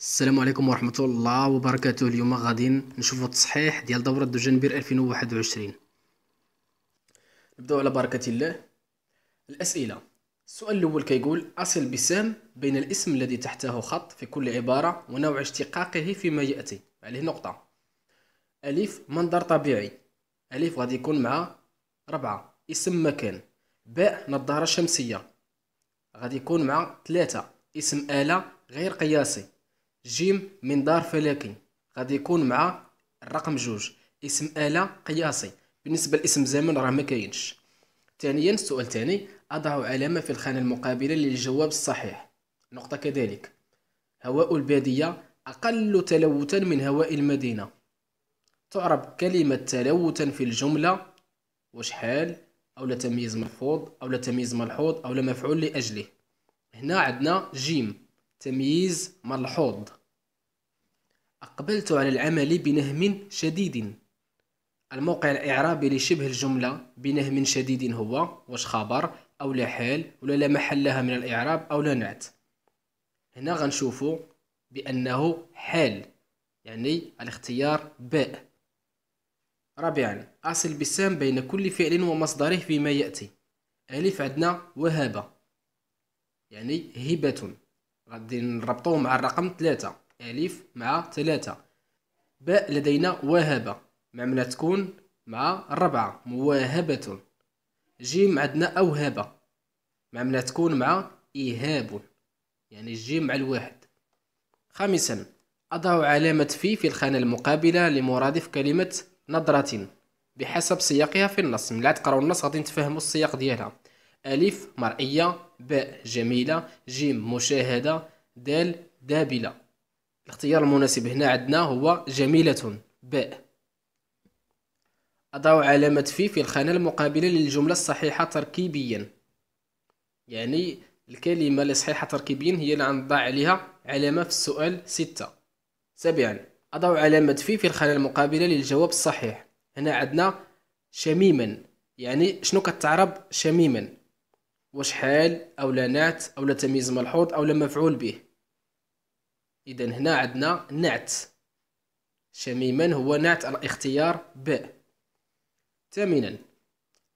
السلام عليكم ورحمة الله وبركاته اليوم غادي نشوفوا التصحيح ديال دورة دجنبير 2021 نبداو على بركة الله الأسئلة السؤال الأول كيقول أصل بسام بين الاسم الذي تحته خط في كل عبارة ونوع اشتقاقه فيما يأتي عليه نقطة ألف منظر طبيعي ألف غادي يكون مع ربعة اسم مكان باء نظارة شمسية غادي يكون مع ثلاثة اسم آلة غير قياسي جيم دار فلكي غادي يكون مع الرقم جوج اسم آلة قياسي بالنسبة لاسم زمن راه ما كاينش ثانيا السؤال الثاني أضع علامة في الخانة المقابلة للجواب الصحيح نقطة كذلك هواء البادية أقل تلوثا من هواء المدينة تعرب كلمة تلوثا في الجملة وشحال أو لا تمييز مرفوض أو لا تمييز ملحوظ أو لا مفعول لأجله هنا عندنا جيم تمييز ملحوظ أقبلت على العمل بنهم شديد الموقع الإعرابي لشبه الجملة بنهم شديد هو واش خبر أو لا حال ولا لا محل لها من الإعراب أو لا نعت هنا غنشوفو بأنه حال يعني الاختيار باء رابعا أصل بسام بين كل فعل ومصدره فيما يأتي ألف عندنا وهبة يعني هبة غادي نربطوه مع الرقم ثلاثة ألف مع ثلاثة باء لدينا وهبة معملة تكون مع الربعة مواهبة جيم عندنا أوهبة معملة تكون مع إيهاب يعني الجيم مع الواحد خامسا أضع علامة في في الخانة المقابلة لمرادف كلمة نظرة بحسب سياقها في النص ملي تقراو النص غادي تفهموا السياق ديالها ألف مرئية باء جميلة جيم مشاهدة دال دابلة الاختيار المناسب هنا عندنا هو جميلة باء أضع علامة في في الخانة المقابلة للجملة الصحيحة تركيبيا يعني الكلمة الصحيحة تركيبيا هي اللي غنضع عليها علامة في السؤال ستة سابعا أضع علامة في في الخانة المقابلة للجواب الصحيح هنا عندنا شميما يعني شنو كتعرب شميما وشحال لا نعت او لا تمييز ملحوظ او لا مفعول به اذا هنا عندنا نعت شميما هو نعت الاختيار ب ثامنا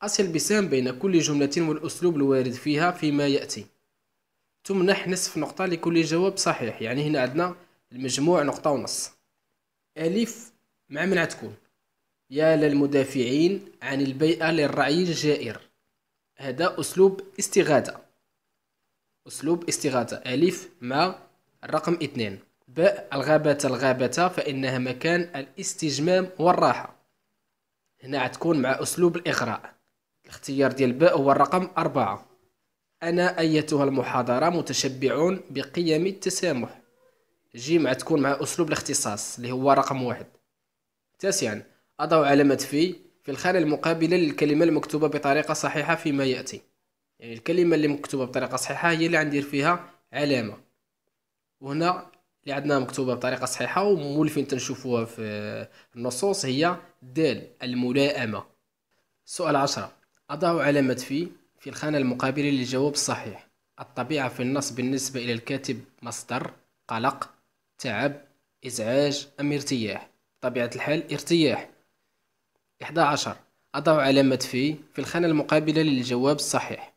أصل بسام بين كل جملة والأسلوب الوارد فيها فيما يأتي تمنح نصف نقطة لكل جواب صحيح يعني هنا عندنا المجموع نقطة ونص ألف مع من تكون يا للمدافعين عن البيئة للرعي الجائر هذا أسلوب استغاثة أسلوب استغاثة ألف ما الرقم اثنين باء الغابة الغابة فإنها مكان الاستجمام والراحة هنا تكون مع أسلوب الإغراء الاختيار ديال باء هو الرقم أربعة أنا أيتها المحاضرة متشبعون بقيم التسامح جيم تكون مع أسلوب الاختصاص اللي هو رقم واحد تاسعا أضع علامة في في الخانة المقابلة للكلمة المكتوبة بطريقة صحيحة فيما يأتي يعني الكلمة اللي مكتوبة بطريقة صحيحة هي اللي عندير فيها علامة وهنا اللي عندنا مكتوبة بطريقة صحيحة ومولفين تنشوفوها في النصوص هي دال الملائمة سؤال عشرة أضع علامة في في الخانة المقابلة للجواب الصحيح الطبيعة في النص بالنسبة إلى الكاتب مصدر قلق تعب إزعاج أم ارتياح طبيعة الحال ارتياح 11 أضع علامة في في الخانة المقابلة للجواب الصحيح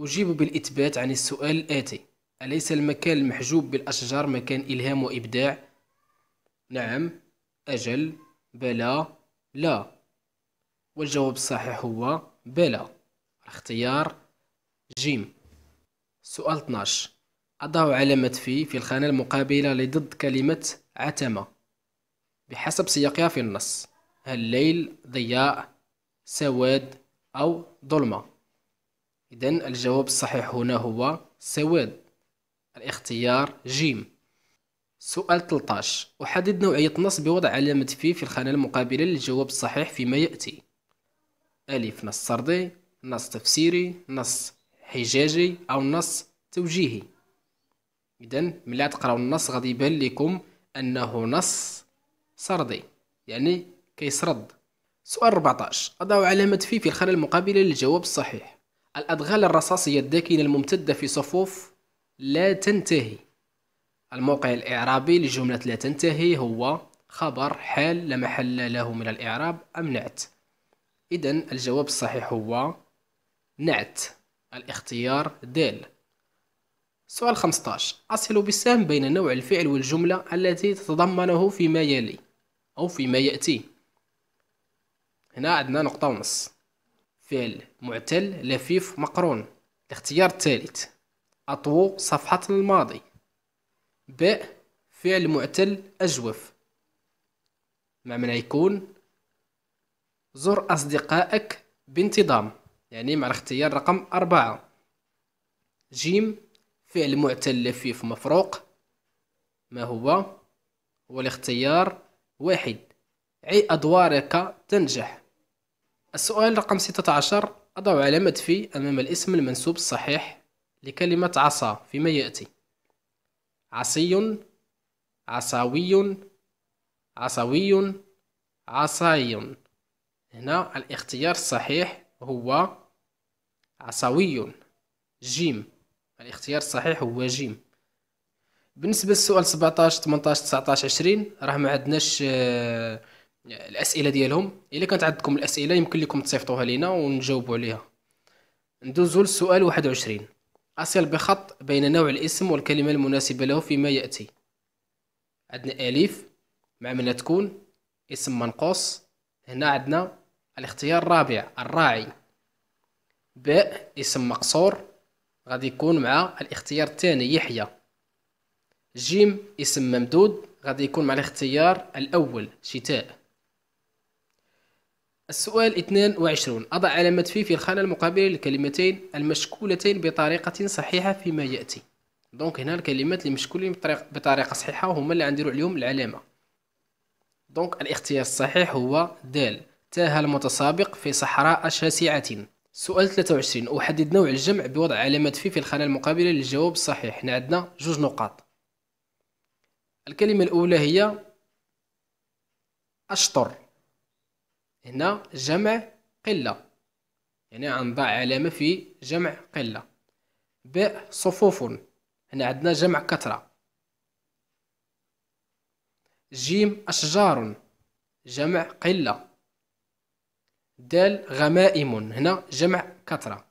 أجيب بالإثبات عن السؤال الآتي أليس المكان المحجوب بالأشجار مكان إلهام وإبداع؟ نعم أجل بلى لا والجواب الصحيح هو بلى اختيار جيم سؤال 12 أضع علامة في في الخانة المقابلة لضد كلمة عتمة بحسب سياقها في النص الليل ضياء سواد أو ظلمة إذا الجواب الصحيح هنا هو سواد الاختيار جيم سؤال 13 أحدد نوعية النص بوضع علامة في في الخانة المقابلة للجواب الصحيح فيما يأتي ألف نص سردي نص تفسيري نص حجاجي أو نص توجيهي إذا ملي تقراو النص غادي يبان لكم أنه نص سردي يعني كيسرد سؤال 14 أضع علامة في في الخانة المقابلة للجواب الصحيح الأدغال الرصاصية الداكنة الممتدة في صفوف لا تنتهي الموقع الإعرابي لجملة لا تنتهي هو خبر حال لا محل له من الإعراب أم نعت إذا الجواب الصحيح هو نعت الاختيار دال سؤال 15 أصل بالسهم بين نوع الفعل والجملة التي تتضمنه فيما يلي أو فيما يأتي هنا عندنا نقطة ونص فعل معتل لفيف مقرون الاختيار الثالث أطوو صفحة الماضي ب فعل معتل أجوف مع من يكون زر أصدقائك بانتظام يعني مع الاختيار رقم أربعة جيم فعل معتل لفيف مفروق ما هو هو الاختيار واحد عي أدوارك تنجح السؤال رقم 16 أضع علامة في أمام الاسم المنسوب الصحيح لكلمة عصا فيما يأتي عصي عصاوي عصوي عصاي هنا الاختيار الصحيح هو عصوي جيم الاختيار الصحيح هو جيم بالنسبة للسؤال 17 18 19 20 راه ما عندناش آه، الاسئله ديالهم الا كانت عندكم الاسئله يمكن لكم تصيفطوها لينا ونجاوبوا عليها ندوزو للسؤال 21 اصل بخط بين نوع الاسم والكلمه المناسبه له فيما ياتي عندنا الف مع من تكون اسم منقوص هنا عندنا الاختيار الرابع الراعي باء اسم مقصور غادي يكون مع الاختيار الثاني يحيى جيم اسم ممدود غادي يكون مع الاختيار الاول شتاء السؤال 22 أضع علامة في في الخانة المقابلة للكلمتين المشكولتين بطريقة صحيحة فيما يأتي دونك هنا الكلمات اللي مشكولين بطريقة صحيحة هما اللي غنديرو عليهم العلامة دونك الاختيار الصحيح هو دال تاه المتسابق في صحراء شاسعة سؤال 23 أحدد نوع الجمع بوضع علامة في في الخانة المقابلة للجواب الصحيح هنا عندنا جوج نقاط الكلمة الأولى هي أشطر هنا جمع قلة يعني غنضع علامة في جمع قلة ب صفوف هنا عندنا جمع كثرة جيم أشجار جمع قلة دال غمائم هنا جمع كثرة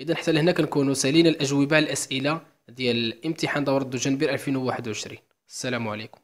إذا حتى لهنا كنكونوا سالينا الأجوبة على الأسئلة ديال امتحان دورة الدجنبير 2021 السلام عليكم